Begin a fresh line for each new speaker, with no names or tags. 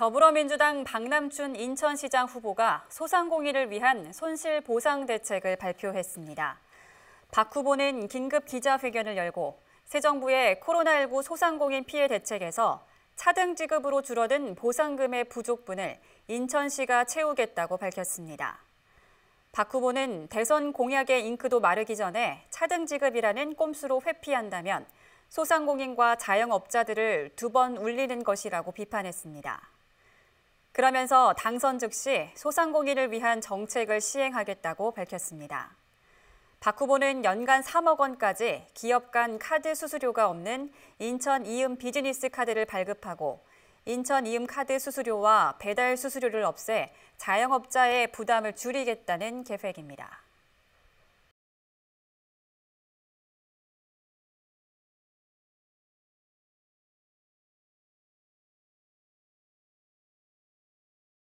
더불어민주당 박남춘 인천시장 후보가 소상공인을 위한 손실보상 대책을 발표했습니다. 박 후보는 긴급 기자회견을 열고 새 정부의 코로나19 소상공인 피해 대책에서 차등 지급으로 줄어든 보상금의 부족분을 인천시가 채우겠다고 밝혔습니다. 박 후보는 대선 공약의 잉크도 마르기 전에 차등 지급이라는 꼼수로 회피한다면 소상공인과 자영업자들을 두 번 울리는 것이라고 비판했습니다. 그러면서 당선 즉시 소상공인을 위한 정책을 시행하겠다고 밝혔습니다. 박 후보는 연간 3억 원까지 기업 간 카드 수수료가 없는 인천 이음 비즈니스 카드를 발급하고 인천 이음 카드 수수료와 배달 수수료를 없애 자영업자의 부담을 줄이겠다는
계획입니다.